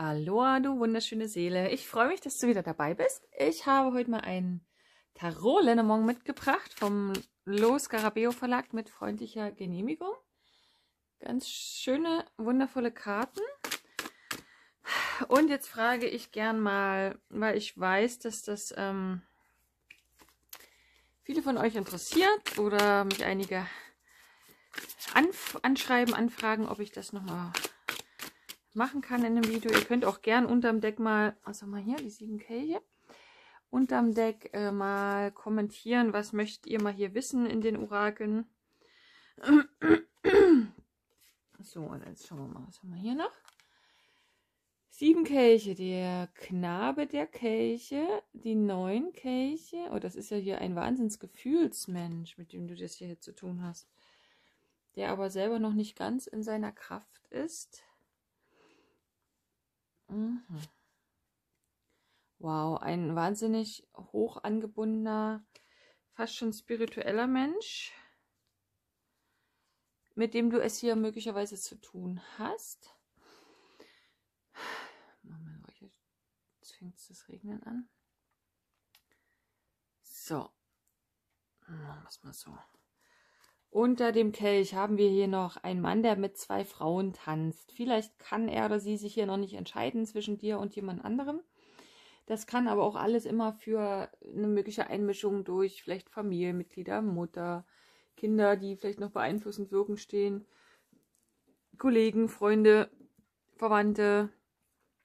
Aloha, du wunderschöne Seele. Ich freue mich, dass du wieder dabei bist. Ich habe heute mal ein tarot lenormand mitgebracht vom Los Garabeo Verlag mit freundlicher Genehmigung. Ganz schöne, wundervolle Karten. Und jetzt frage ich gern mal, weil ich weiß, dass das ähm, viele von euch interessiert oder mich einige anf anschreiben, anfragen, ob ich das nochmal machen kann in dem Video. Ihr könnt auch gern unterm Deck mal, was haben wir hier, die 7K hier, unterm Deck äh, mal kommentieren, was möchtet ihr mal hier wissen in den Orakeln. So, und jetzt schauen wir mal, was haben wir hier noch? Sieben Kelche, der Knabe der Kelche, die neun Kelche. Oh, das ist ja hier ein Wahnsinnsgefühlsmensch, mit dem du das hier zu tun hast. Der aber selber noch nicht ganz in seiner Kraft ist. Mhm. Wow, ein wahnsinnig hoch angebundener, fast schon spiritueller Mensch, mit dem du es hier möglicherweise zu tun hast. Moment, jetzt fängt es das Regnen an. So, machen wir es mal so. Unter dem Kelch haben wir hier noch einen Mann, der mit zwei Frauen tanzt. Vielleicht kann er oder sie sich hier noch nicht entscheiden zwischen dir und jemand anderem. Das kann aber auch alles immer für eine mögliche Einmischung durch vielleicht Familienmitglieder, Mutter, Kinder, die vielleicht noch beeinflussend wirken stehen, Kollegen, Freunde, Verwandte,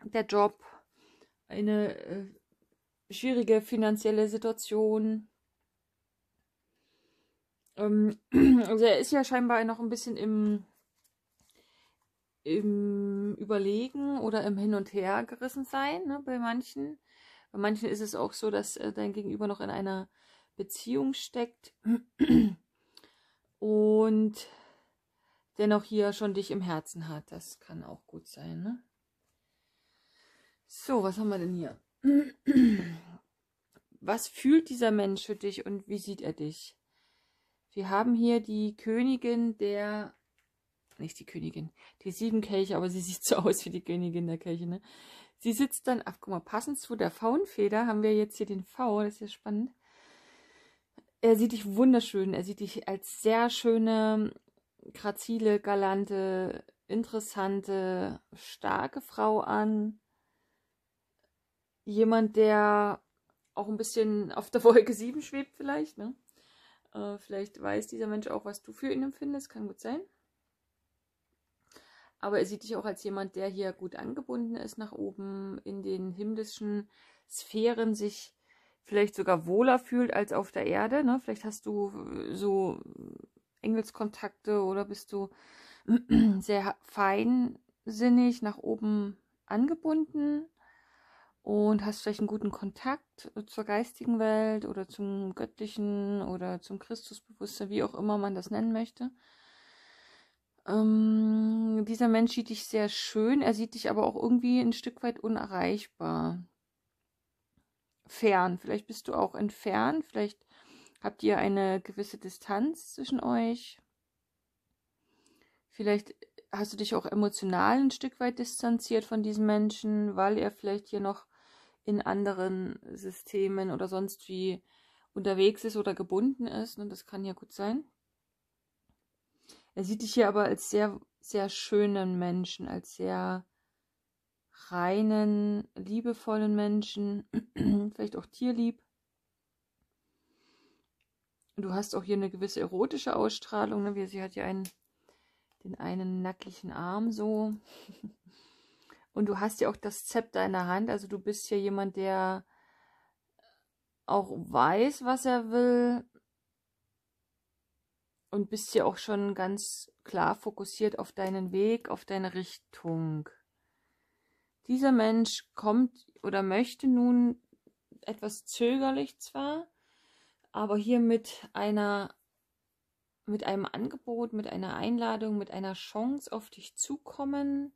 der Job, eine äh, schwierige finanzielle Situation, ähm, also er ist ja scheinbar noch ein bisschen im, im Überlegen oder im Hin und Her gerissen sein, ne, bei manchen. Bei manchen ist es auch so, dass äh, dein Gegenüber noch in einer Beziehung steckt und dennoch hier schon dich im Herzen hat. Das kann auch gut sein, ne? So, was haben wir denn hier? Was fühlt dieser Mensch für dich und wie sieht er dich? Wir haben hier die Königin der, nicht die Königin, die sieben Kelche, aber sie sieht so aus wie die Königin der Kelche, ne? Sie sitzt dann, ach guck mal, passend zu der Faunfeder haben wir jetzt hier den V, das ist ja spannend. Er sieht dich wunderschön, er sieht dich als sehr schöne, grazile, galante, interessante, starke Frau an. Jemand, der auch ein bisschen auf der Wolke 7 schwebt vielleicht, ne? Äh, vielleicht weiß dieser Mensch auch, was du für ihn empfindest, kann gut sein. Aber er sieht dich auch als jemand, der hier gut angebunden ist nach oben, in den himmlischen Sphären sich vielleicht sogar wohler fühlt als auf der Erde. Ne? Vielleicht hast du äh, so Engelskontakte oder bist du sehr feinsinnig nach oben angebunden und hast vielleicht einen guten Kontakt äh, zur geistigen Welt oder zum Göttlichen oder zum Christusbewusstsein, wie auch immer man das nennen möchte. Ähm, dieser Mensch sieht dich sehr schön, er sieht dich aber auch irgendwie ein Stück weit unerreichbar. Fern, vielleicht bist du auch entfernt, vielleicht habt ihr eine gewisse Distanz zwischen euch. Vielleicht hast du dich auch emotional ein Stück weit distanziert von diesem Menschen, weil er vielleicht hier noch in anderen Systemen oder sonst wie unterwegs ist oder gebunden ist. Und ne, das kann ja gut sein. Er sieht dich hier aber als sehr, sehr schönen Menschen, als sehr reinen, liebevollen Menschen, vielleicht auch tierlieb. Du hast auch hier eine gewisse erotische Ausstrahlung. Ne? Sie hat ja einen, den einen nacklichen Arm so. Und du hast ja auch das Zepter in der Hand. Also du bist ja jemand, der auch weiß, was er will. Und bist ja auch schon ganz klar fokussiert auf deinen Weg, auf deine Richtung. Dieser Mensch kommt oder möchte nun etwas zögerlich zwar, aber hier mit einer mit einem Angebot, mit einer Einladung, mit einer Chance auf dich zukommen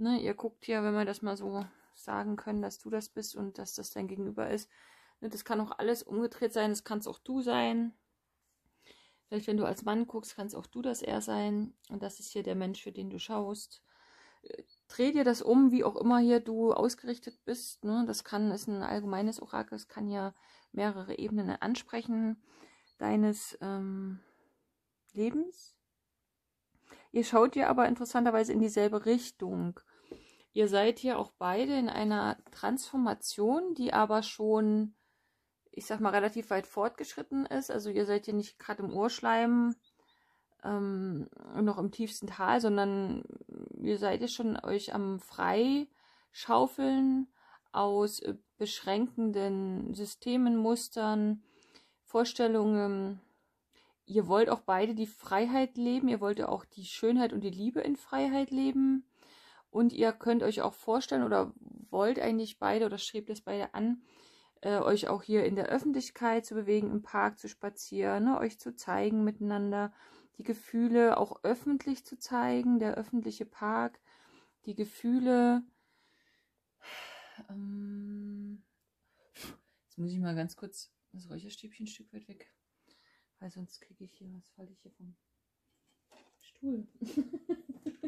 ne, ihr guckt ja, wenn wir das mal so sagen können, dass du das bist und dass das dein Gegenüber ist. Ne, das kann auch alles umgedreht sein, das kann es auch du sein. Vielleicht, wenn du als Mann guckst, kann es auch du das er sein. Und das ist hier der Mensch, für den du schaust. Äh, dreh dir das um, wie auch immer hier du ausgerichtet bist. Ne? Das kann, ist ein allgemeines Orakel, es kann ja mehrere Ebenen ansprechen deines ähm, Lebens. Ihr schaut ja aber interessanterweise in dieselbe Richtung. Ihr seid ja auch beide in einer Transformation, die aber schon, ich sag mal, relativ weit fortgeschritten ist. Also ihr seid ja nicht gerade im Urschleim ähm, noch im tiefsten Tal, sondern ihr seid ja schon euch am Freischaufeln aus beschränkenden Systemen, Mustern, Vorstellungen. Ihr wollt auch beide die Freiheit leben, ihr wollt auch die Schönheit und die Liebe in Freiheit leben. Und ihr könnt euch auch vorstellen oder wollt eigentlich beide oder strebt es beide an, äh, euch auch hier in der Öffentlichkeit zu bewegen, im Park zu spazieren, ne, euch zu zeigen miteinander, die Gefühle auch öffentlich zu zeigen, der öffentliche Park, die Gefühle. Ähm, jetzt muss ich mal ganz kurz das Räucherstäbchen ein Stück weit weg, weil sonst kriege ich hier, was falle ich hier vom Stuhl.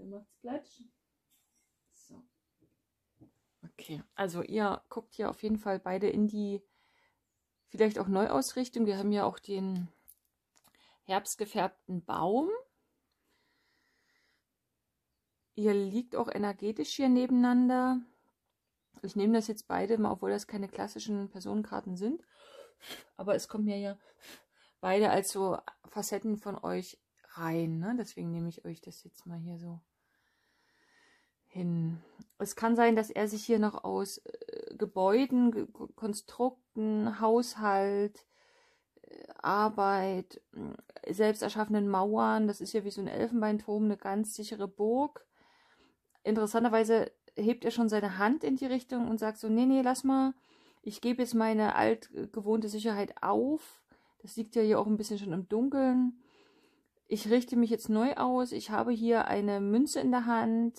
Dann macht's Platsch. So. Okay, also ihr guckt hier auf jeden Fall beide in die vielleicht auch Neuausrichtung. Wir haben ja auch den herbstgefärbten Baum. Ihr liegt auch energetisch hier nebeneinander. Ich nehme das jetzt beide mal, obwohl das keine klassischen Personenkarten sind. Aber es kommen ja ja beide als so Facetten von euch rein. Ne? Deswegen nehme ich euch das jetzt mal hier so hin. Es kann sein, dass er sich hier noch aus äh, Gebäuden, G Konstrukten, Haushalt, äh, Arbeit, äh, selbst erschaffenen Mauern, das ist ja wie so ein Elfenbeinturm, eine ganz sichere Burg. Interessanterweise hebt er schon seine Hand in die Richtung und sagt so, nee, nee, lass mal, ich gebe jetzt meine altgewohnte Sicherheit auf. Das liegt ja hier auch ein bisschen schon im Dunkeln. Ich richte mich jetzt neu aus. Ich habe hier eine Münze in der Hand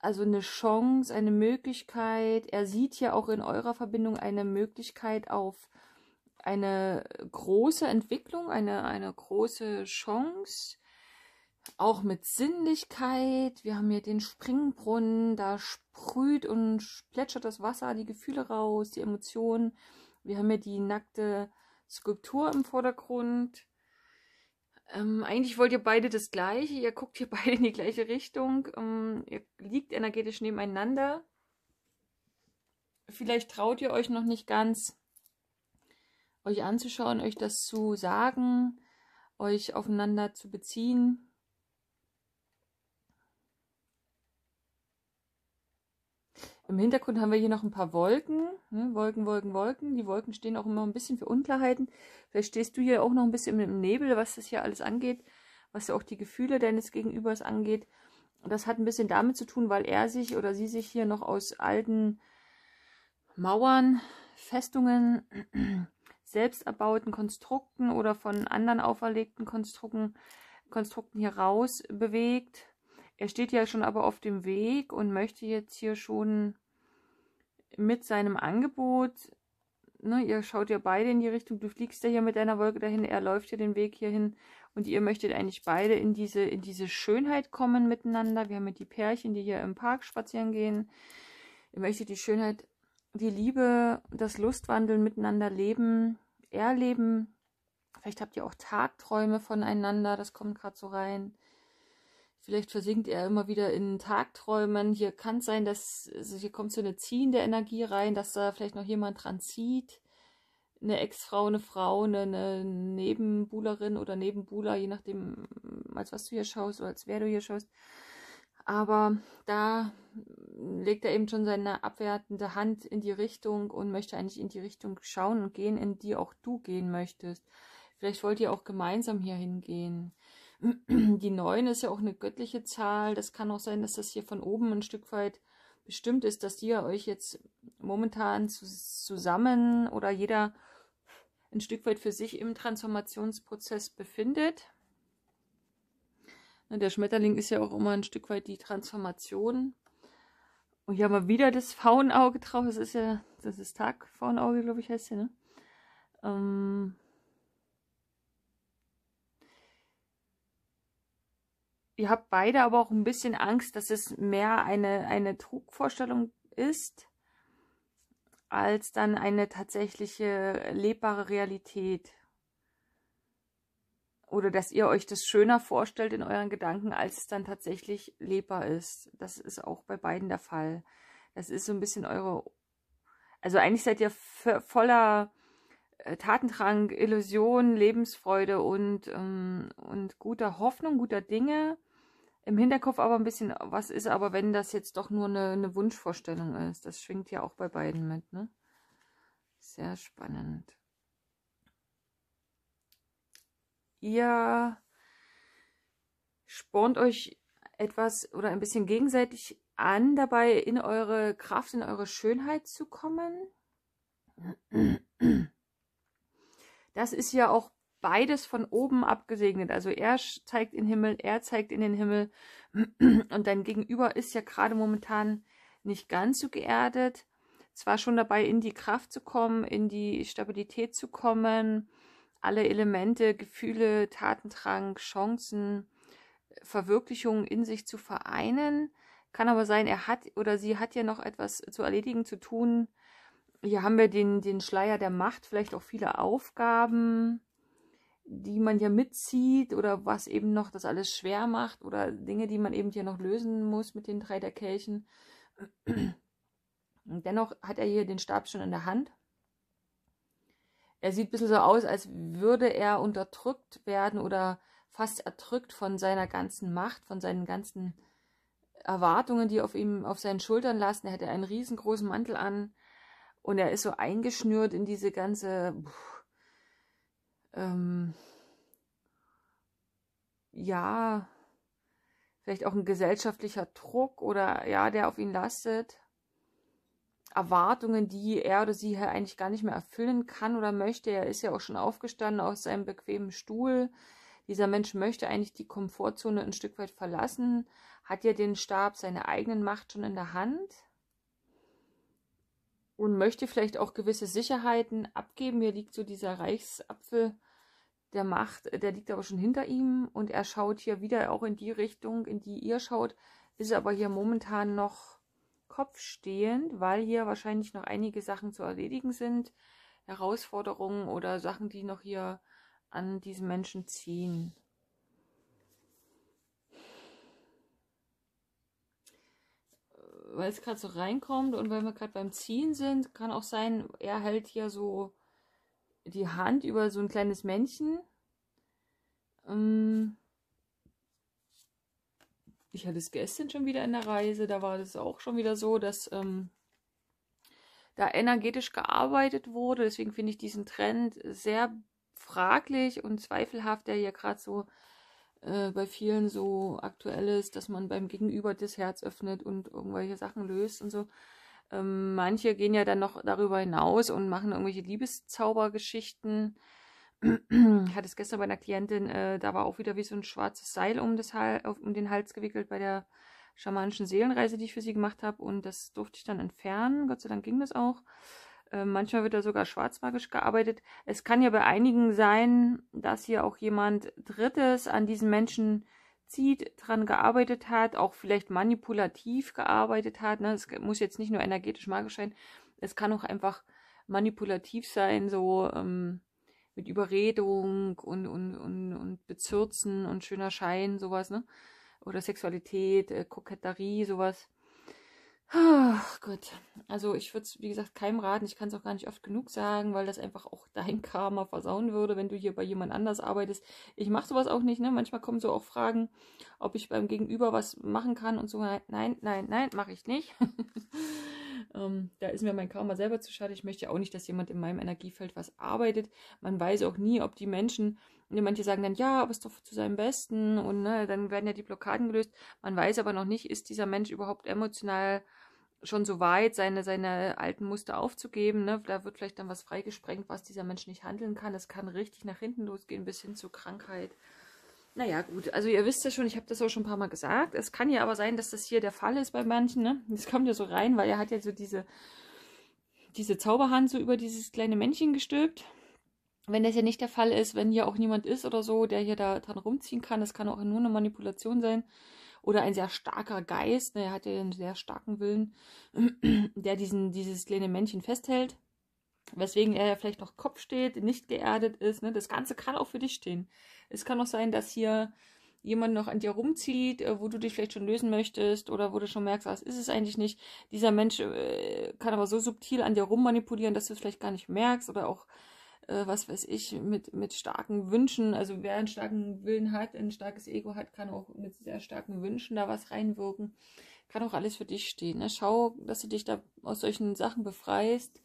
also eine Chance, eine Möglichkeit. Er sieht ja auch in eurer Verbindung eine Möglichkeit auf eine große Entwicklung, eine, eine große Chance. Auch mit Sinnlichkeit. Wir haben hier den Springbrunnen, da sprüht und plätschert das Wasser, die Gefühle raus, die Emotionen. Wir haben hier die nackte Skulptur im Vordergrund. Ähm, eigentlich wollt ihr beide das Gleiche, ihr guckt hier beide in die gleiche Richtung, ähm, ihr liegt energetisch nebeneinander. Vielleicht traut ihr euch noch nicht ganz, euch anzuschauen, euch das zu sagen, euch aufeinander zu beziehen. Im Hintergrund haben wir hier noch ein paar Wolken. Ne? Wolken, Wolken, Wolken. Die Wolken stehen auch immer ein bisschen für Unklarheiten. Vielleicht stehst du hier auch noch ein bisschen im Nebel, was das hier alles angeht, was ja auch die Gefühle deines Gegenübers angeht. Und das hat ein bisschen damit zu tun, weil er sich oder sie sich hier noch aus alten Mauern, Festungen, selbst erbauten Konstrukten oder von anderen auferlegten Konstrukten, Konstrukten hier raus bewegt. Er steht ja schon aber auf dem Weg und möchte jetzt hier schon mit seinem Angebot, ne, ihr schaut ja beide in die Richtung, du fliegst ja hier mit deiner Wolke dahin, er läuft ja den Weg hierhin und ihr möchtet eigentlich beide in diese, in diese Schönheit kommen miteinander. Wir haben ja die Pärchen, die hier im Park spazieren gehen. Ihr möchtet die Schönheit, die Liebe, das Lustwandeln miteinander leben, erleben. Vielleicht habt ihr auch Tagträume voneinander, das kommt gerade so rein. Vielleicht versinkt er immer wieder in Tagträumen. Hier kann es sein, dass also hier kommt so eine ziehende Energie rein, dass da vielleicht noch jemand dran zieht. Eine Ex-Frau, eine Frau, eine, eine Nebenbuhlerin oder Nebenbuhler, je nachdem, als was du hier schaust oder als wer du hier schaust. Aber da legt er eben schon seine abwertende Hand in die Richtung und möchte eigentlich in die Richtung schauen und gehen, in die auch du gehen möchtest. Vielleicht wollt ihr auch gemeinsam hier hingehen. Die 9 ist ja auch eine göttliche Zahl. Das kann auch sein, dass das hier von oben ein Stück weit bestimmt ist, dass ihr euch jetzt momentan zusammen oder jeder ein Stück weit für sich im Transformationsprozess befindet. Ne, der Schmetterling ist ja auch immer ein Stück weit die Transformation. Und hier haben wir wieder das Faunauge drauf. Das ist ja, das ist Faunauge, glaube ich, heißt ja, ne? Ähm, ihr habt beide aber auch ein bisschen Angst, dass es mehr eine, eine Trugvorstellung ist, als dann eine tatsächliche äh, lebbare Realität. Oder dass ihr euch das schöner vorstellt in euren Gedanken, als es dann tatsächlich lebbar ist. Das ist auch bei beiden der Fall. Das ist so ein bisschen eure. Also eigentlich seid ihr voller äh, Tatendrang, Illusion, Lebensfreude und, ähm, und guter Hoffnung, guter Dinge im Hinterkopf aber ein bisschen was ist, aber wenn das jetzt doch nur eine, eine Wunschvorstellung ist. Das schwingt ja auch bei beiden mit, ne? Sehr spannend. Ihr spornt euch etwas oder ein bisschen gegenseitig an, dabei in eure Kraft, in eure Schönheit zu kommen. Das ist ja auch beides von oben abgesegnet. Also er zeigt in den Himmel, er zeigt in den Himmel und dein Gegenüber ist ja gerade momentan nicht ganz so geerdet. Zwar schon dabei, in die Kraft zu kommen, in die Stabilität zu kommen, alle Elemente, Gefühle, Tatendrang, Chancen, Verwirklichungen in sich zu vereinen. Kann aber sein, er hat oder sie hat ja noch etwas zu erledigen, zu tun. Hier haben wir den, den Schleier der Macht, vielleicht auch viele Aufgaben die man ja mitzieht oder was eben noch das alles schwer macht oder Dinge, die man eben hier noch lösen muss mit den drei der Kelchen. Und dennoch hat er hier den Stab schon in der Hand. Er sieht ein bisschen so aus, als würde er unterdrückt werden oder fast erdrückt von seiner ganzen Macht, von seinen ganzen Erwartungen, die auf ihm, auf seinen Schultern lasten. Er hätte einen riesengroßen Mantel an und er ist so eingeschnürt in diese ganze, pff, ähm, ja, vielleicht auch ein gesellschaftlicher Druck oder ja, der auf ihn lastet. Erwartungen, die er oder sie halt eigentlich gar nicht mehr erfüllen kann oder möchte. Er ist ja auch schon aufgestanden aus seinem bequemen Stuhl. Dieser Mensch möchte eigentlich die Komfortzone ein Stück weit verlassen, hat ja den Stab, seine eigenen Macht schon in der Hand und möchte vielleicht auch gewisse Sicherheiten abgeben. Hier liegt so dieser Reichsapfel der Macht, äh, der liegt aber schon hinter ihm und er schaut hier wieder auch in die Richtung, in die ihr schaut, ist aber hier momentan noch kopfstehend, weil hier wahrscheinlich noch einige Sachen zu erledigen sind, Herausforderungen oder Sachen, die noch hier an diesen Menschen ziehen. weil es gerade so reinkommt und weil wir gerade beim Ziehen sind, kann auch sein, er hält hier so die Hand über so ein kleines Männchen. Ähm ich hatte es gestern schon wieder in der Reise, da war das auch schon wieder so, dass ähm, da energetisch gearbeitet wurde. Deswegen finde ich diesen Trend sehr fraglich und zweifelhaft, der hier gerade so äh, bei vielen so aktuell ist, dass man beim Gegenüber das Herz öffnet und irgendwelche Sachen löst und so. Ähm, manche gehen ja dann noch darüber hinaus und machen irgendwelche Liebeszaubergeschichten. Ich hatte es gestern bei einer Klientin, äh, da war auch wieder wie so ein schwarzes Seil um, das Hal um den Hals gewickelt bei der schamanischen Seelenreise, die ich für sie gemacht habe. Und das durfte ich dann entfernen. Gott sei Dank ging das auch. Äh, manchmal wird da sogar schwarzmagisch gearbeitet. Es kann ja bei einigen sein, dass hier auch jemand Drittes an diesen Menschen zieht, dran gearbeitet hat, auch vielleicht manipulativ gearbeitet hat. Ne? Es muss jetzt nicht nur energetisch magisch sein, es kann auch einfach manipulativ sein, so ähm, mit Überredung und, und, und, und Bezürzen und schöner Schein, sowas, ne? Oder Sexualität, äh, Koketterie, sowas. Ach Gott. Also ich würde es, wie gesagt, keinem raten. Ich kann es auch gar nicht oft genug sagen, weil das einfach auch dein Karma versauen würde, wenn du hier bei jemand anders arbeitest. Ich mache sowas auch nicht, ne? Manchmal kommen so auch Fragen, ob ich beim Gegenüber was machen kann und so. Nein, nein, nein, mache ich nicht. ähm, da ist mir mein Karma selber zu schade. Ich möchte ja auch nicht, dass jemand in meinem Energiefeld was arbeitet. Man weiß auch nie, ob die Menschen ne, manche sagen dann, ja, aber ist doch zu seinem Besten und ne, dann werden ja die Blockaden gelöst. Man weiß aber noch nicht, ist dieser Mensch überhaupt emotional schon so weit, seine, seine alten Muster aufzugeben. Ne? Da wird vielleicht dann was freigesprengt, was dieser Mensch nicht handeln kann. Das kann richtig nach hinten losgehen, bis hin zur Krankheit. Naja, gut. Also ihr wisst ja schon, ich habe das auch schon ein paar Mal gesagt. Es kann ja aber sein, dass das hier der Fall ist bei manchen. Ne? Das kommt ja so rein, weil er hat ja so diese, diese Zauberhand so über dieses kleine Männchen gestülpt. Wenn das ja nicht der Fall ist, wenn hier auch niemand ist oder so, der hier da dran rumziehen kann, das kann auch nur eine Manipulation sein oder ein sehr starker Geist, ne, er hat ja einen sehr starken Willen, der diesen, dieses kleine Männchen festhält, weswegen er ja vielleicht noch Kopf steht, nicht geerdet ist, ne, das Ganze kann auch für dich stehen. Es kann auch sein, dass hier jemand noch an dir rumzieht, äh, wo du dich vielleicht schon lösen möchtest oder wo du schon merkst, ah, das ist es eigentlich nicht. Dieser Mensch äh, kann aber so subtil an dir rummanipulieren, dass du es vielleicht gar nicht merkst oder auch äh, was weiß ich, mit, mit starken Wünschen. Also wer einen starken Willen hat, ein starkes Ego hat, kann auch mit sehr starken Wünschen da was reinwirken. Kann auch alles für dich stehen. Ne? Schau, dass du dich da aus solchen Sachen befreist.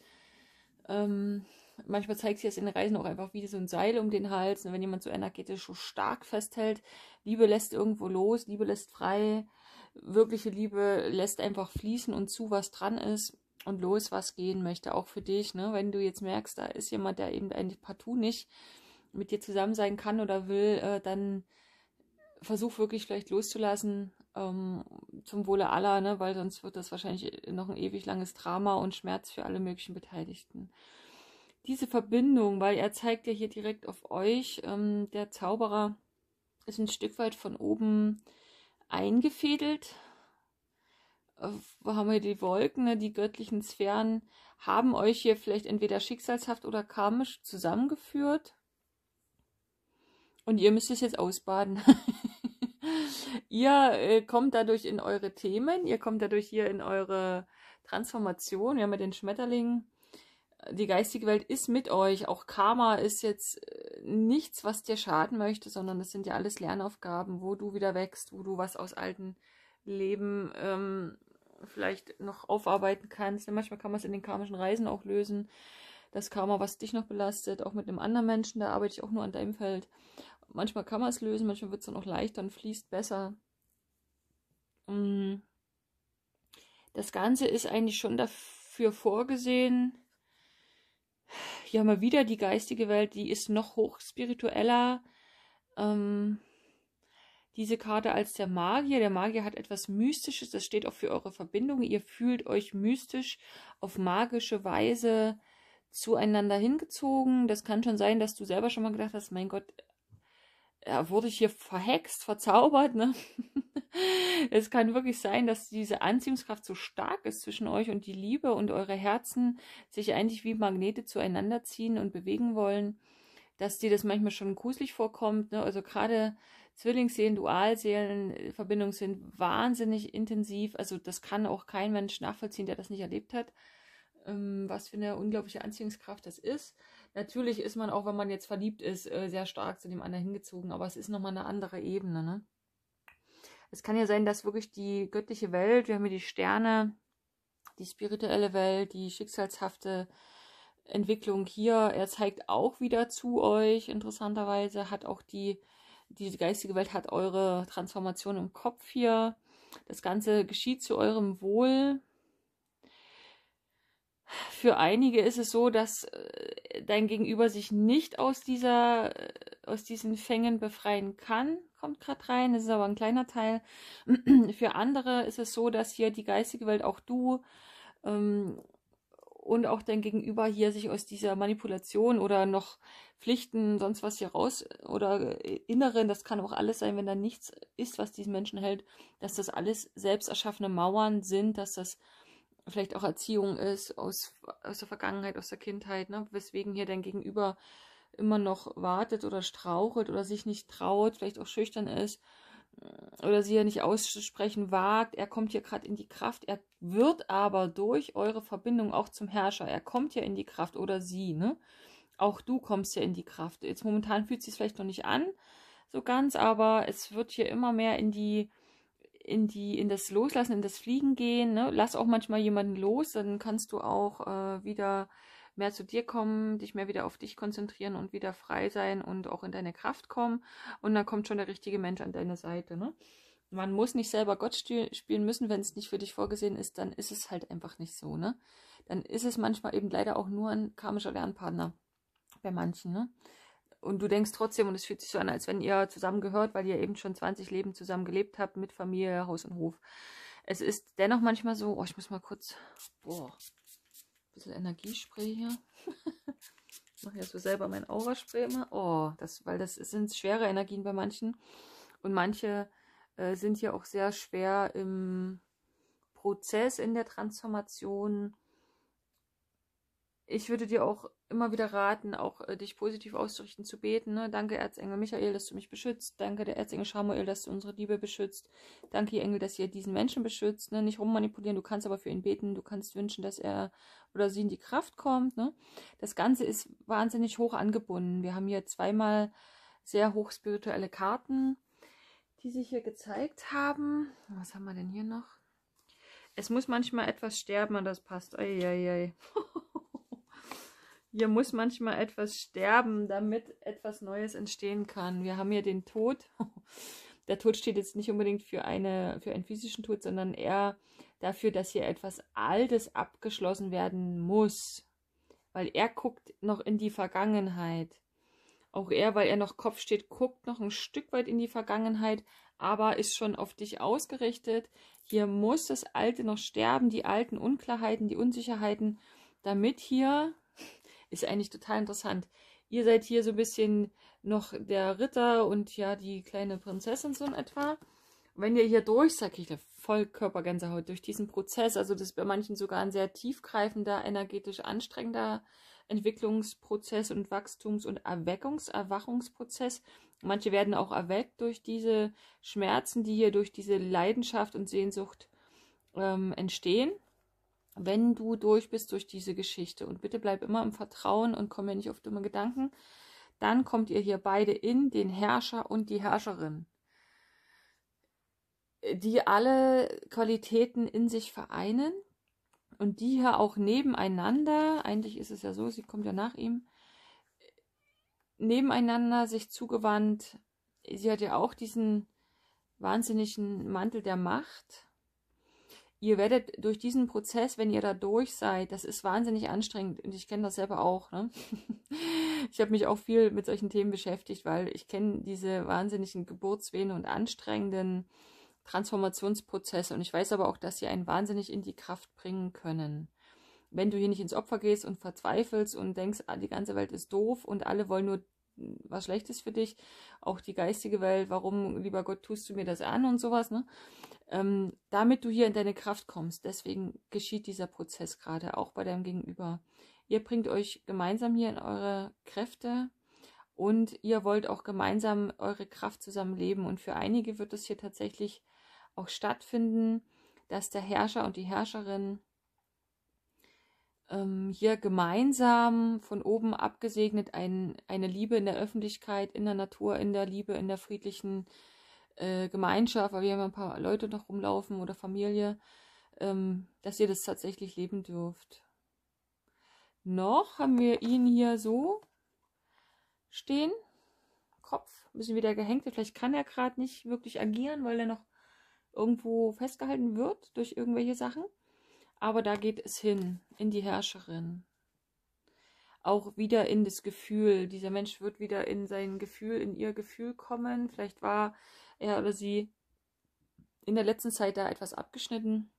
Ähm, manchmal zeigt sich das in Reisen auch einfach wie so ein Seil um den Hals. Und ne? wenn jemand so energetisch so stark festhält, Liebe lässt irgendwo los, Liebe lässt frei, wirkliche Liebe lässt einfach fließen und zu, was dran ist und los was gehen möchte, auch für dich, ne? Wenn du jetzt merkst, da ist jemand, der eben eigentlich partout nicht mit dir zusammen sein kann oder will, äh, dann versuch wirklich vielleicht loszulassen ähm, zum Wohle aller, ne? Weil sonst wird das wahrscheinlich noch ein ewig langes Drama und Schmerz für alle möglichen Beteiligten. Diese Verbindung, weil er zeigt ja hier direkt auf euch, ähm, der Zauberer ist ein Stück weit von oben eingefädelt äh, haben wir die Wolken, ne, die göttlichen Sphären, haben euch hier vielleicht entweder schicksalshaft oder karmisch zusammengeführt. Und ihr müsst es jetzt ausbaden. ihr äh, kommt dadurch in eure Themen, ihr kommt dadurch hier in eure Transformation. Wir haben ja den Schmetterling. Die geistige Welt ist mit euch. Auch Karma ist jetzt äh, nichts, was dir schaden möchte, sondern das sind ja alles Lernaufgaben, wo du wieder wächst, wo du was aus alten Leben ähm, vielleicht noch aufarbeiten kannst. Denn manchmal kann man es in den karmischen Reisen auch lösen. Das Karma, was dich noch belastet, auch mit einem anderen Menschen, da arbeite ich auch nur an deinem Feld. Manchmal kann man es lösen, manchmal wird es dann auch leichter und fließt besser. Mm. Das Ganze ist eigentlich schon dafür vorgesehen. Hier haben wir wieder die geistige Welt, die ist noch hochspiritueller. Ähm, diese Karte als der Magier. Der Magier hat etwas Mystisches, das steht auch für eure Verbindung. Ihr fühlt euch mystisch auf magische Weise zueinander hingezogen. Das kann schon sein, dass du selber schon mal gedacht hast, mein Gott, ja, wurde ich hier verhext, verzaubert, ne? es kann wirklich sein, dass diese Anziehungskraft so stark ist zwischen euch und die Liebe und eure Herzen sich eigentlich wie Magnete zueinander ziehen und bewegen wollen, dass dir das manchmal schon gruselig vorkommt, ne? Also gerade Zwillingsseelen, Dualseelen, äh, Verbindungen sind wahnsinnig intensiv. Also das kann auch kein Mensch nachvollziehen, der das nicht erlebt hat, ähm, was für eine unglaubliche Anziehungskraft das ist. Natürlich ist man auch, wenn man jetzt verliebt ist, äh, sehr stark zu dem anderen hingezogen, aber es ist nochmal eine andere Ebene. Ne? Es kann ja sein, dass wirklich die göttliche Welt, wir haben hier die Sterne, die spirituelle Welt, die schicksalshafte Entwicklung hier. Er zeigt auch wieder zu euch, interessanterweise, hat auch die die geistige Welt hat eure Transformation im Kopf hier. Das Ganze geschieht zu eurem Wohl. Für einige ist es so, dass äh, dein Gegenüber sich nicht aus dieser, äh, aus diesen Fängen befreien kann. Kommt gerade rein, das ist aber ein kleiner Teil. Für andere ist es so, dass hier die geistige Welt, auch du, ähm, und auch dein Gegenüber hier sich aus dieser Manipulation oder noch Pflichten, sonst was hier raus äh, oder äh, Inneren, das kann auch alles sein, wenn da nichts ist, was diesen Menschen hält, dass das alles selbst erschaffene Mauern sind, dass das vielleicht auch Erziehung ist aus, aus der Vergangenheit, aus der Kindheit, ne? weswegen hier dein Gegenüber immer noch wartet oder strauchelt oder sich nicht traut, vielleicht auch schüchtern ist oder sie ja nicht aussprechen wagt, er kommt hier gerade in die Kraft, er wird aber durch eure Verbindung auch zum Herrscher, er kommt ja in die Kraft oder sie, ne? Auch du kommst ja in die Kraft. Jetzt momentan fühlt sich vielleicht noch nicht an, so ganz, aber es wird hier immer mehr in die in die in das Loslassen, in das Fliegen gehen, ne? Lass auch manchmal jemanden los, dann kannst du auch äh, wieder mehr zu dir kommen, dich mehr wieder auf dich konzentrieren und wieder frei sein und auch in deine Kraft kommen. Und dann kommt schon der richtige Mensch an deine Seite. Ne? Man muss nicht selber Gott spielen müssen, wenn es nicht für dich vorgesehen ist, dann ist es halt einfach nicht so. Ne? Dann ist es manchmal eben leider auch nur ein karmischer Lernpartner bei manchen. Ne? und du denkst trotzdem, und es fühlt sich so an, als wenn ihr zusammengehört, weil ihr eben schon 20 Leben zusammen gelebt habt mit Familie, Haus und Hof. Es ist dennoch manchmal so, oh, ich muss mal kurz, boah, bisschen Energiespray hier. ich mache ja so selber mein Aura-Spray immer. Oh, das, weil das sind schwere Energien bei manchen. Und manche äh, sind hier auch sehr schwer im Prozess in der Transformation ich würde dir auch immer wieder raten, auch äh, dich positiv auszurichten, zu beten. Ne? Danke, Erzengel Michael, dass du mich beschützt. Danke, der Erzengel Samuel, dass du unsere Liebe beschützt. Danke, ihr Engel, dass ihr diesen Menschen beschützt. Ne? Nicht rummanipulieren, du kannst aber für ihn beten. Du kannst wünschen, dass er oder sie in die Kraft kommt. Ne? Das Ganze ist wahnsinnig hoch angebunden. Wir haben hier zweimal sehr hochspirituelle Karten, die sich hier gezeigt haben. Was haben wir denn hier noch? Es muss manchmal etwas sterben und das passt. Eieiei. hier muss manchmal etwas sterben, damit etwas Neues entstehen kann. Wir haben hier den Tod. Der Tod steht jetzt nicht unbedingt für, eine, für einen physischen Tod, sondern eher dafür, dass hier etwas Altes abgeschlossen werden muss. Weil er guckt noch in die Vergangenheit. Auch er, weil er noch Kopf steht, guckt noch ein Stück weit in die Vergangenheit, aber ist schon auf dich ausgerichtet. Hier muss das Alte noch sterben, die alten Unklarheiten, die Unsicherheiten, damit hier ist eigentlich total interessant. Ihr seid hier so ein bisschen noch der Ritter und ja die kleine Prinzessin so in etwa. Wenn ihr hier durch seid, kriegt ihr Vollkörpergänsehaut durch diesen Prozess. Also das ist bei manchen sogar ein sehr tiefgreifender, energetisch anstrengender Entwicklungsprozess und Wachstums- und Erweckungs-, Erwachungsprozess. Manche werden auch erweckt durch diese Schmerzen, die hier durch diese Leidenschaft und Sehnsucht ähm, entstehen wenn du durch bist durch diese Geschichte und bitte bleib immer im Vertrauen und komm mir nicht auf dumme Gedanken, dann kommt ihr hier beide in, den Herrscher und die Herrscherin, die alle Qualitäten in sich vereinen und die hier auch nebeneinander, eigentlich ist es ja so, sie kommt ja nach ihm, nebeneinander sich zugewandt, sie hat ja auch diesen wahnsinnigen Mantel der Macht ihr werdet durch diesen Prozess, wenn ihr da durch seid, das ist wahnsinnig anstrengend und ich kenne das selber auch. Ne? ich habe mich auch viel mit solchen Themen beschäftigt, weil ich kenne diese wahnsinnigen Geburtswehen und anstrengenden Transformationsprozesse und ich weiß aber auch, dass sie einen wahnsinnig in die Kraft bringen können. Wenn du hier nicht ins Opfer gehst und verzweifelst und denkst, ah, die ganze Welt ist doof und alle wollen nur was Schlechtes für dich, auch die geistige Welt, warum, lieber Gott, tust du mir das an und sowas, ne? ähm, damit du hier in deine Kraft kommst. Deswegen geschieht dieser Prozess gerade auch bei deinem Gegenüber. Ihr bringt euch gemeinsam hier in eure Kräfte und ihr wollt auch gemeinsam eure Kraft zusammen leben. Und für einige wird es hier tatsächlich auch stattfinden, dass der Herrscher und die Herrscherin ähm, hier gemeinsam von oben abgesegnet ein, eine Liebe in der Öffentlichkeit, in der Natur, in der Liebe, in der friedlichen äh, Gemeinschaft, weil wir haben ein paar Leute noch rumlaufen oder Familie, ähm, dass ihr das tatsächlich leben dürft. Noch haben wir ihn hier so stehen. Kopf, ein bisschen wieder gehängt. Vielleicht kann er gerade nicht wirklich agieren, weil er noch irgendwo festgehalten wird durch irgendwelche Sachen. Aber da geht es hin, in die Herrscherin. Auch wieder in das Gefühl. Dieser Mensch wird wieder in sein Gefühl, in ihr Gefühl kommen. Vielleicht war er oder sie in der letzten Zeit da etwas abgeschnitten.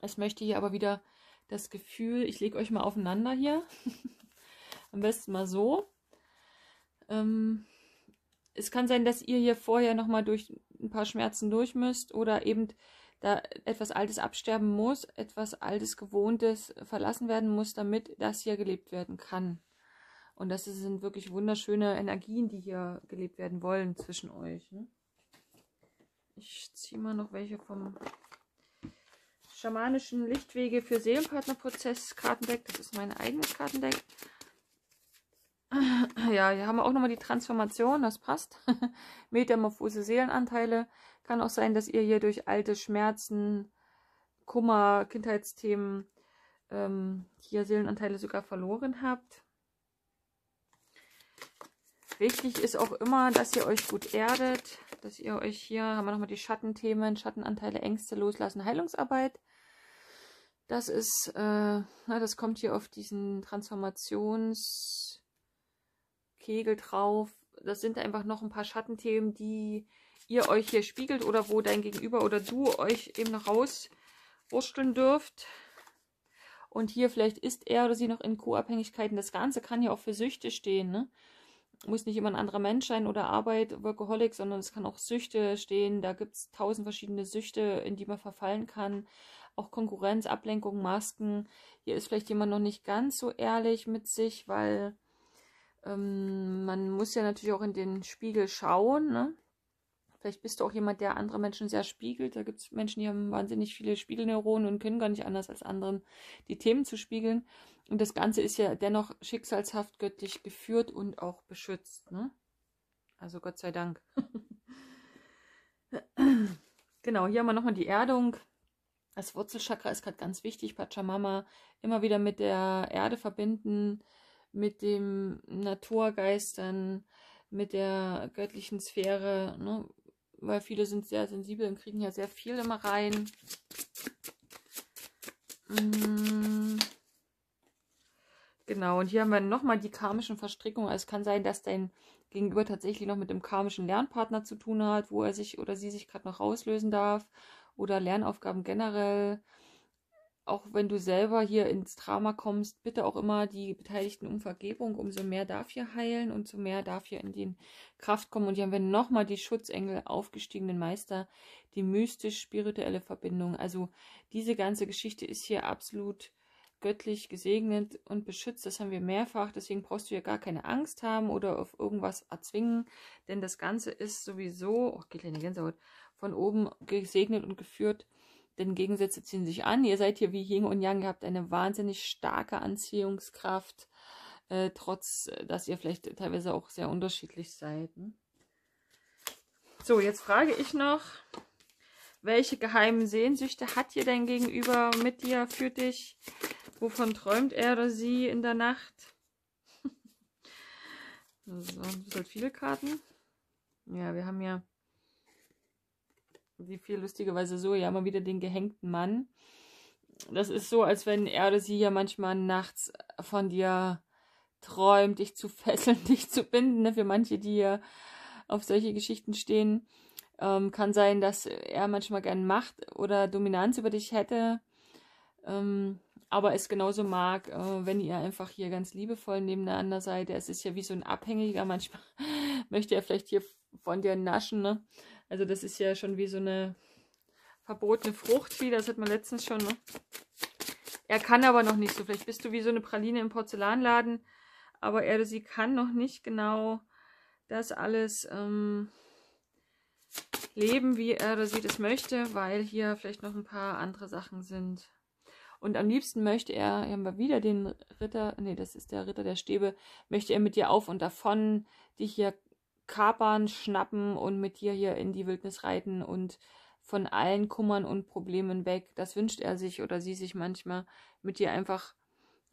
Es möchte hier aber wieder das Gefühl, ich lege euch mal aufeinander hier. Am besten mal so. Ähm, es kann sein, dass ihr hier vorher nochmal durch ein paar Schmerzen durch müsst oder eben da etwas Altes absterben muss, etwas Altes, Gewohntes verlassen werden muss, damit das hier gelebt werden kann. Und das sind wirklich wunderschöne Energien, die hier gelebt werden wollen zwischen euch. Ne? Ich ziehe mal noch welche vom schamanischen Lichtwege für Seelenpartnerprozess Kartendeck. Das ist mein eigenes Kartendeck. Ja, hier haben wir auch nochmal die Transformation, das passt. Metamorphose Seelenanteile. Kann auch sein, dass ihr hier durch alte Schmerzen, Kummer, Kindheitsthemen ähm, hier Seelenanteile sogar verloren habt. Wichtig ist auch immer, dass ihr euch gut erdet dass ihr euch hier, haben wir nochmal die Schattenthemen, Schattenanteile, Ängste loslassen, Heilungsarbeit. Das ist, äh, na, das kommt hier auf diesen Transformationskegel drauf. Das sind einfach noch ein paar Schattenthemen, die ihr euch hier spiegelt oder wo dein Gegenüber oder du euch eben noch rauswursteln dürft. Und hier vielleicht ist er oder sie noch in Co-Abhängigkeiten. Das Ganze kann ja auch für Süchte stehen, ne? muss nicht immer ein anderer Mensch sein oder Arbeit, Workaholic, sondern es kann auch Süchte stehen. Da gibt es tausend verschiedene Süchte, in die man verfallen kann. Auch Konkurrenz, Ablenkung, Masken. Hier ist vielleicht jemand noch nicht ganz so ehrlich mit sich, weil ähm, man muss ja natürlich auch in den Spiegel schauen. Ne? Vielleicht bist du auch jemand, der andere Menschen sehr spiegelt. Da gibt es Menschen, die haben wahnsinnig viele Spiegelneuronen und können gar nicht anders als anderen die Themen zu spiegeln. Und das Ganze ist ja dennoch schicksalshaft göttlich geführt und auch beschützt. Ne? Also Gott sei Dank. genau, hier haben wir nochmal die Erdung. Das Wurzelchakra ist gerade ganz wichtig. Pachamama immer wieder mit der Erde verbinden, mit dem Naturgeistern, mit der göttlichen Sphäre. Ne? weil viele sind sehr sensibel und kriegen ja sehr viel immer rein. Mm. Genau, und hier haben wir nochmal die karmischen Verstrickungen. Also es kann sein, dass dein Gegenüber tatsächlich noch mit dem karmischen Lernpartner zu tun hat, wo er sich oder sie sich gerade noch rauslösen darf. Oder Lernaufgaben generell auch wenn du selber hier ins Drama kommst, bitte auch immer die Beteiligten um Vergebung. Umso mehr darf hier heilen, und umso mehr darf hier in den Kraft kommen. Und hier haben wir nochmal die Schutzengel, aufgestiegenen Meister, die mystisch-spirituelle Verbindung. Also diese ganze Geschichte ist hier absolut göttlich gesegnet und beschützt. Das haben wir mehrfach. Deswegen brauchst du ja gar keine Angst haben oder auf irgendwas erzwingen. Denn das Ganze ist sowieso, oh, geht in die Gänsehaut, von oben gesegnet und geführt denn Gegensätze ziehen sich an. Ihr seid hier wie Yin und Yang, ihr habt eine wahnsinnig starke Anziehungskraft, äh, trotz äh, dass ihr vielleicht teilweise auch sehr unterschiedlich seid. Hm? So, jetzt frage ich noch, welche geheimen Sehnsüchte hat ihr denn gegenüber mit dir, für dich? Wovon träumt er oder sie in der Nacht? so, das sind halt viele Karten. Ja, wir haben ja sie viel lustigerweise so ja immer wieder den gehängten Mann. Das ist so, als wenn er oder sie ja manchmal nachts von dir träumt, dich zu fesseln, dich zu binden. Ne? Für manche, die ja auf solche Geschichten stehen, ähm, kann sein, dass er manchmal gerne Macht oder Dominanz über dich hätte, ähm, aber es genauso mag, äh, wenn ihr einfach hier ganz liebevoll nebeneinander seid. Es ist ja wie so ein Abhängiger. Manchmal möchte er vielleicht hier von dir naschen, ne? Also das ist ja schon wie so eine verbotene Frucht, wie das hat man letztens schon. Ne? Er kann aber noch nicht so. Vielleicht bist du wie so eine Praline im Porzellanladen, aber er, oder sie kann noch nicht genau das alles ähm, leben, wie er oder sie das möchte, weil hier vielleicht noch ein paar andere Sachen sind. Und am liebsten möchte er, hier haben wir wieder den Ritter, nee, das ist der Ritter der Stäbe, möchte er mit dir auf und davon dich hier kapern, schnappen und mit dir hier in die Wildnis reiten und von allen Kummern und Problemen weg. Das wünscht er sich oder sie sich manchmal, mit dir einfach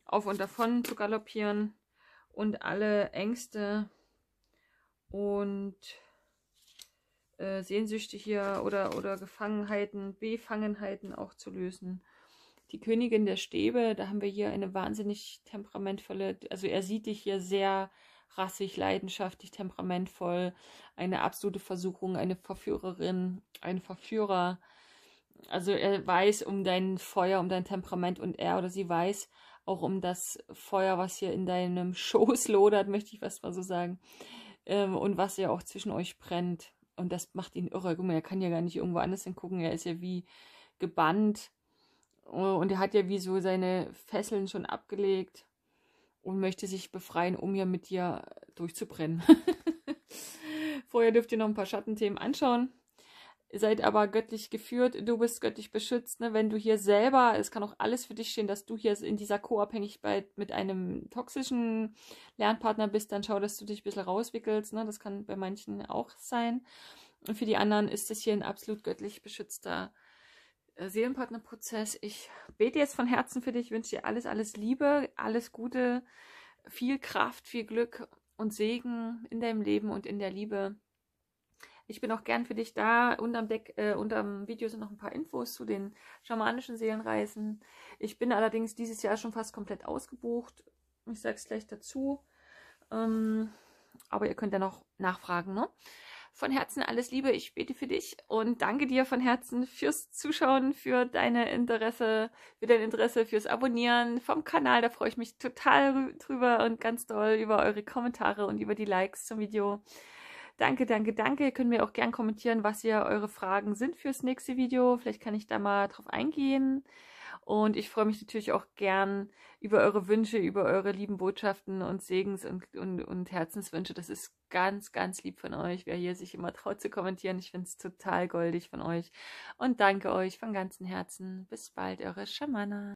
auf und davon zu galoppieren und alle Ängste und äh, Sehnsüchte hier oder, oder Gefangenheiten, Befangenheiten auch zu lösen. Die Königin der Stäbe, da haben wir hier eine wahnsinnig temperamentvolle, also er sieht dich hier sehr rassig, leidenschaftlich, temperamentvoll, eine absolute Versuchung, eine Verführerin, ein Verführer. Also er weiß um dein Feuer, um dein Temperament und er oder sie weiß auch um das Feuer, was hier in deinem Schoß lodert, möchte ich was mal so sagen. Ähm, und was ja auch zwischen euch brennt. Und das macht ihn irre. Guck mal, er kann ja gar nicht irgendwo anders hingucken. Er ist ja wie gebannt. Und er hat ja wie so seine Fesseln schon abgelegt und möchte sich befreien, um hier mit dir durchzubrennen. Vorher dürft ihr noch ein paar Schattenthemen anschauen. Seid aber göttlich geführt, du bist göttlich beschützt. Ne? Wenn du hier selber, es kann auch alles für dich stehen, dass du hier in dieser Co-Abhängigkeit mit einem toxischen Lernpartner bist, dann schau, dass du dich ein bisschen rauswickelst. Ne? Das kann bei manchen auch sein. Und für die anderen ist es hier ein absolut göttlich beschützter äh, Seelenpartnerprozess. Ich bete jetzt von Herzen für dich, wünsche dir alles, alles Liebe, alles Gute, viel Kraft, viel Glück und Segen in deinem Leben und in der Liebe. Ich bin auch gern für dich da. Unterm, Deck, äh, unterm Video sind noch ein paar Infos zu den schamanischen Seelenreisen. Ich bin allerdings dieses Jahr schon fast komplett ausgebucht. Ich sage es gleich dazu. Ähm, aber ihr könnt ja noch nachfragen. Ne? Von Herzen alles Liebe, ich bete für dich und danke dir von Herzen fürs Zuschauen, für deine Interesse, für dein Interesse, fürs Abonnieren vom Kanal. Da freue ich mich total drüber und ganz doll über eure Kommentare und über die Likes zum Video. Danke, danke, danke. Ihr könnt mir auch gern kommentieren, was hier eure Fragen sind fürs nächste Video. Vielleicht kann ich da mal drauf eingehen. Und ich freue mich natürlich auch gern über eure Wünsche, über eure lieben Botschaften und Segens und, und, und Herzenswünsche. Das ist ganz, ganz lieb von euch, wer hier sich immer traut zu kommentieren. Ich finde es total goldig von euch. Und danke euch von ganzem Herzen. Bis bald, eure Schamana.